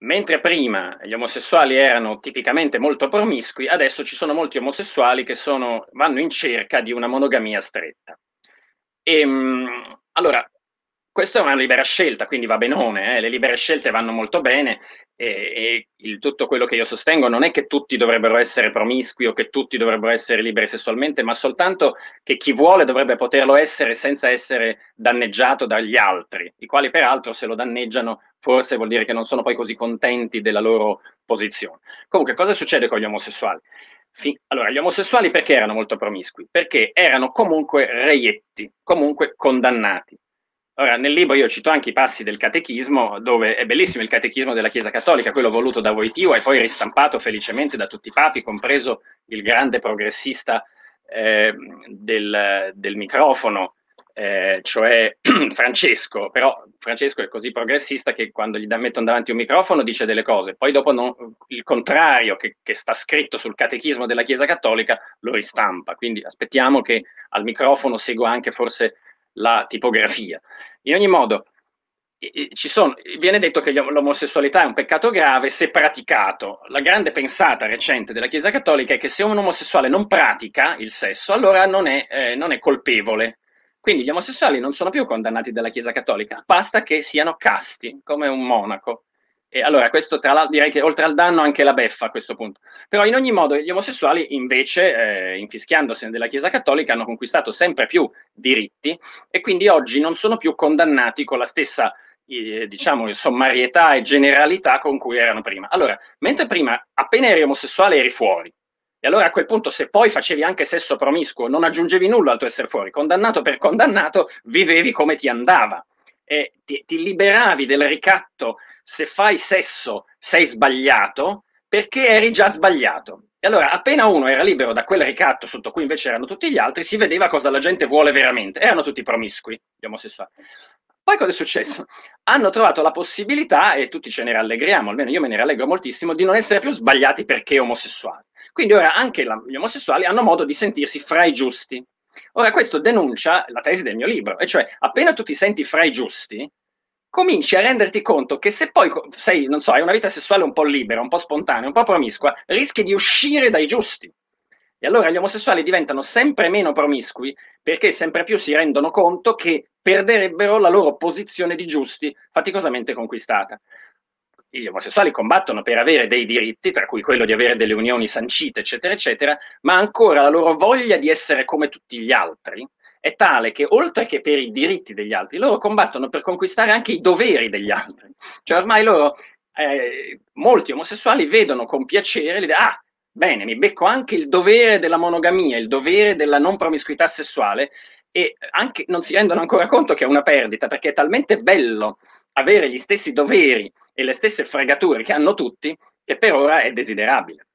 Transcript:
Mentre prima gli omosessuali erano tipicamente molto promiscui, adesso ci sono molti omosessuali che sono, vanno in cerca di una monogamia stretta. E, ehm, allora, questa è una libera scelta, quindi va benone, eh? le libere scelte vanno molto bene e, e tutto quello che io sostengo non è che tutti dovrebbero essere promiscui o che tutti dovrebbero essere liberi sessualmente, ma soltanto che chi vuole dovrebbe poterlo essere senza essere danneggiato dagli altri, i quali peraltro se lo danneggiano forse vuol dire che non sono poi così contenti della loro posizione. Comunque, cosa succede con gli omosessuali? allora, gli omosessuali perché erano molto promiscui? Perché erano comunque reietti, comunque condannati. Ora, nel libro io cito anche i passi del catechismo, dove è bellissimo il catechismo della Chiesa Cattolica, quello voluto da Voitiva e poi ristampato felicemente da tutti i papi, compreso il grande progressista eh, del, del, microfono, eh, cioè Francesco. Però Francesco è così progressista che quando gli da, mettono davanti un microfono dice delle cose, poi dopo non, il contrario che, che sta scritto sul catechismo della Chiesa Cattolica lo ristampa. Quindi aspettiamo che al microfono segua anche forse la tipografia. In ogni modo, sono, viene detto che l'omosessualità è un peccato grave se praticato. La grande pensata recente della Chiesa Cattolica è che se un omosessuale non pratica il sesso, allora non è, eh, non è colpevole. Quindi gli omosessuali non sono più condannati dalla Chiesa Cattolica, basta che siano casti, come un monaco. E allora, questo tra l'altro direi che oltre al danno anche la beffa a questo punto. Però in ogni modo gli omosessuali invece, eh, infischiandosene della Chiesa Cattolica, hanno conquistato sempre più diritti e quindi oggi non sono più condannati con la stessa diciamo, sommarietà e generalità con cui erano prima. Allora, mentre prima appena eri omosessuale eri fuori, e allora a quel punto se poi facevi anche sesso promiscuo, non aggiungevi nulla al tuo essere fuori, condannato per condannato, vivevi come ti andava. E ti, ti liberavi del ricatto se fai sesso sei sbagliato perché eri già sbagliato. E allora, appena uno era libero da quel ricatto sotto cui invece erano tutti gli altri, si vedeva cosa la gente vuole veramente. Erano tutti promiscui, gli omosessuali. Poi cosa è successo? Hanno trovato la possibilità, e tutti ce ne rallegriamo, almeno io me ne rallegro moltissimo, di non essere più sbagliati perché omosessuali. Quindi ora anche la, gli omosessuali hanno modo di sentirsi fra i giusti. Ora questo denuncia la tesi del mio libro, e cioè appena tu ti senti fra i giusti, cominci a renderti conto che se poi, sei, non so, hai una vita sessuale un po' libera, un po' spontanea, un po' promiscua, rischi di uscire dai giusti. E allora gli omosessuali diventano sempre meno promiscui perché sempre più si rendono conto che perderebbero la loro posizione di giusti faticosamente conquistata. Gli omosessuali combattono per avere dei diritti, tra cui quello di avere delle unioni sancite, eccetera, eccetera, ma ancora la loro voglia di essere come tutti gli altri, è tale che oltre che per i diritti degli altri, loro combattono per conquistare anche i doveri degli altri. Cioè ormai loro, eh, molti omosessuali vedono con piacere l'idea, ah, bene, mi becco anche il dovere della monogamia, il dovere della non promiscuità sessuale e anche non si rendono ancora conto che è una perdita perché è talmente bello avere gli stessi doveri e le stesse fregature che hanno tutti che per ora è desiderabile.